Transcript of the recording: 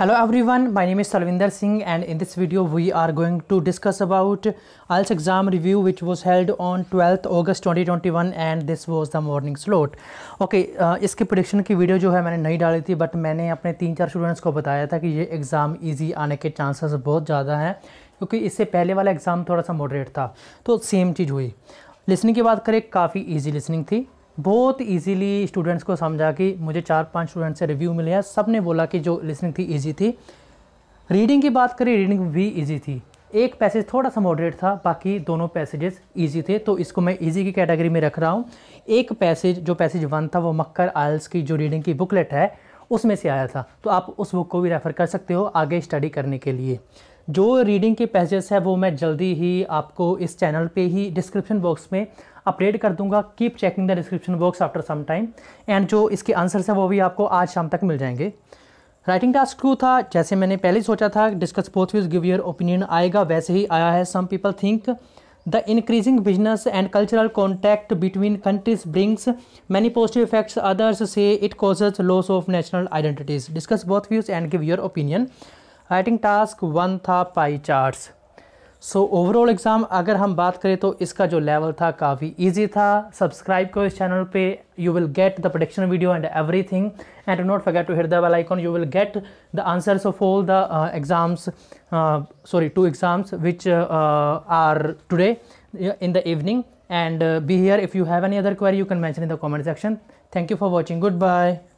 hello everyone my name is salvinder singh and in this video we are going to discuss about IELTS exam review which was held on 12th august 2021 and this was the morning slot okay uh, इसके prediction की video जो है मैंने नहीं डाली थी but मैंने अपने तीन चार students को बताया था कि ये exam easy आने के chances बहुत ज़्यादा हैं क्योंकि इससे पहले वाला exam थोड़ा सा moderate था तो same चीज़ हुई लिसनिंग की बात करें काफ़ी ईजी लिसनिंग थी बहुत इजीली स्टूडेंट्स को समझा कि मुझे चार पांच स्टूडेंट से रिव्यू मिले हैं सब ने बोला कि जो लिसनिंग थी इजी थी रीडिंग की बात करें रीडिंग भी इजी थी एक पैसेज थोड़ा सा मॉडरेट था बाकी दोनों पैसेजेस इजी थे तो इसको मैं इजी की कैटेगरी में रख रहा हूँ एक पैसेज जो पैसेज वन था वो मक्कर आयल्स की जो रीडिंग की बुकलेट है उसमें से आया था तो आप उस बुक को भी रेफ़र कर सकते हो आगे स्टडी करने के लिए जो रीडिंग के पैसेज है वो मैं जल्दी ही आपको इस चैनल पे ही डिस्क्रिप्शन बॉक्स में अपडेट कर दूंगा keep checking the description box after some time and जो इसके आंसर्स हैं वो भी आपको आज शाम तक मिल जाएंगे राइटिंग टास्क क्यों था जैसे मैंने पहले सोचा था discuss both give your opinion आएगा वैसे ही आया है some people think The increasing business and cultural contact between countries brings many positive effects. Others say it causes loss of national identities. Discuss both views and give your opinion. Writing task 1 tha pie charts. So overall exam अगर हम बात करें तो इसका जो level था काफ़ी easy था सब्सक्राइब करो इस चैनल पे you will get the prediction video and everything and not forget to hit the bell icon you will get the answers of all the exams sorry two exams which are today in the evening and be here if you have any other query you can mention in the comment section thank you for watching good bye